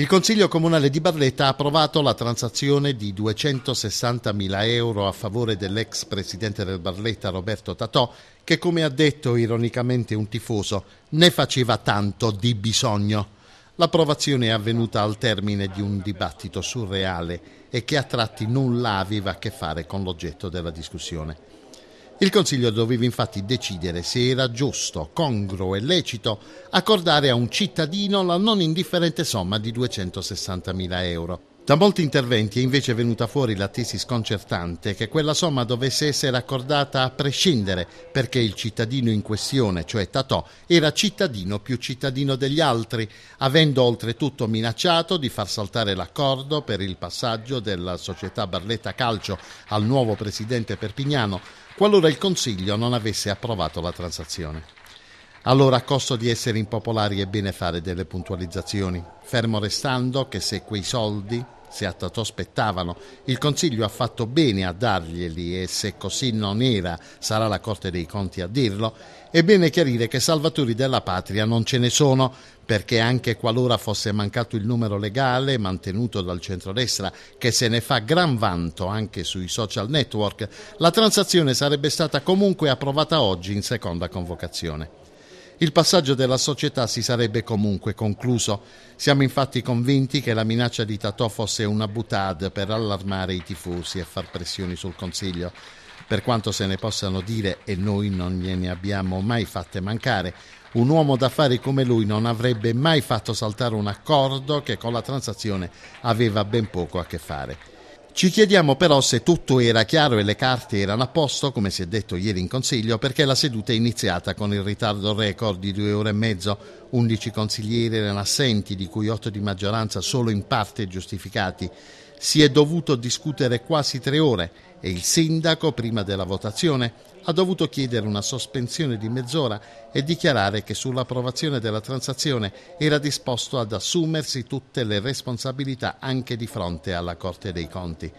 Il Consiglio Comunale di Barletta ha approvato la transazione di 260.000 euro a favore dell'ex presidente del Barletta Roberto Tatò che, come ha detto ironicamente un tifoso, ne faceva tanto di bisogno. L'approvazione è avvenuta al termine di un dibattito surreale e che a tratti nulla aveva a che fare con l'oggetto della discussione. Il Consiglio doveva infatti decidere se era giusto, congruo e lecito accordare a un cittadino la non indifferente somma di 260.000 euro. Da molti interventi è invece venuta fuori la tesi sconcertante che quella somma dovesse essere accordata a prescindere perché il cittadino in questione, cioè Tatò, era cittadino più cittadino degli altri, avendo oltretutto minacciato di far saltare l'accordo per il passaggio della società Barletta Calcio al nuovo presidente perpignano, qualora il Consiglio non avesse approvato la transazione. Allora, a costo di essere impopolari, è bene fare delle puntualizzazioni, fermo restando che se quei soldi si aspettavano. Il Consiglio ha fatto bene a darglieli e se così non era sarà la Corte dei Conti a dirlo. È bene chiarire che salvatori della patria non ce ne sono, perché anche qualora fosse mancato il numero legale mantenuto dal centrodestra, che se ne fa gran vanto anche sui social network, la transazione sarebbe stata comunque approvata oggi in seconda convocazione il passaggio della società si sarebbe comunque concluso. Siamo infatti convinti che la minaccia di Tatò fosse una butade per allarmare i tifosi e far pressioni sul Consiglio. Per quanto se ne possano dire, e noi non gliene abbiamo mai fatte mancare, un uomo d'affari come lui non avrebbe mai fatto saltare un accordo che con la transazione aveva ben poco a che fare. Ci chiediamo però se tutto era chiaro e le carte erano a posto, come si è detto ieri in consiglio, perché la seduta è iniziata con il ritardo record di due ore e mezzo. 11 consiglieri erano assenti, di cui 8 di maggioranza solo in parte giustificati. Si è dovuto discutere quasi tre ore e il sindaco, prima della votazione, ha dovuto chiedere una sospensione di mezz'ora e dichiarare che sull'approvazione della transazione era disposto ad assumersi tutte le responsabilità anche di fronte alla Corte dei Conti.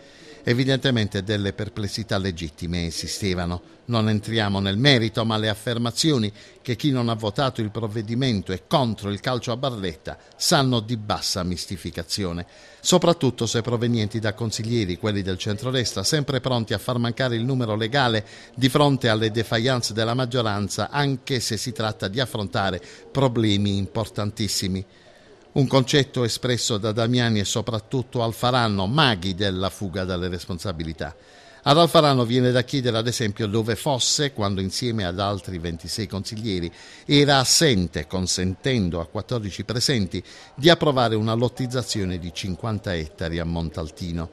Evidentemente delle perplessità legittime esistevano. Non entriamo nel merito, ma le affermazioni che chi non ha votato il provvedimento è contro il calcio a barletta sanno di bassa mistificazione, soprattutto se provenienti da consiglieri, quelli del centrodestra, sempre pronti a far mancare il numero legale di fronte alle defianze della maggioranza, anche se si tratta di affrontare problemi importantissimi un concetto espresso da Damiani e soprattutto Alfarano, maghi della fuga dalle responsabilità. Ad Alfarano viene da chiedere ad esempio dove fosse quando insieme ad altri 26 consiglieri era assente, consentendo a 14 presenti di approvare una lottizzazione di 50 ettari a Montaltino.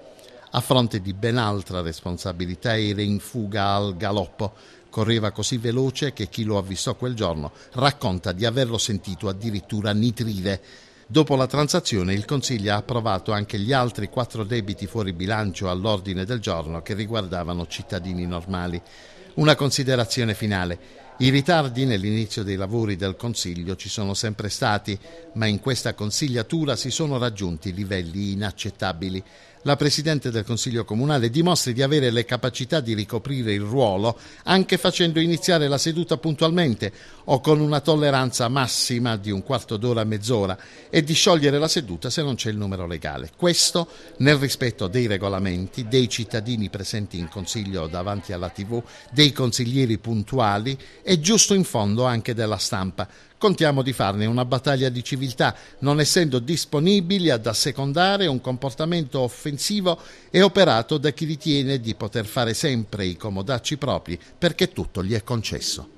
A fronte di ben altra responsabilità era in fuga al galoppo, correva così veloce che chi lo avvistò quel giorno racconta di averlo sentito addirittura nitrire. Dopo la transazione il Consiglio ha approvato anche gli altri quattro debiti fuori bilancio all'ordine del giorno che riguardavano cittadini normali. Una considerazione finale. I ritardi nell'inizio dei lavori del Consiglio ci sono sempre stati, ma in questa consigliatura si sono raggiunti livelli inaccettabili. La Presidente del Consiglio Comunale dimostri di avere le capacità di ricoprire il ruolo anche facendo iniziare la seduta puntualmente o con una tolleranza massima di un quarto d'ora a mezz'ora e di sciogliere la seduta se non c'è il numero legale. Questo nel rispetto dei regolamenti, dei cittadini presenti in Consiglio davanti alla TV, dei consiglieri puntuali e giusto in fondo anche della stampa. Contiamo di farne una battaglia di civiltà, non essendo disponibili ad assecondare un comportamento offensivo e operato da chi ritiene di poter fare sempre i comodacci propri perché tutto gli è concesso.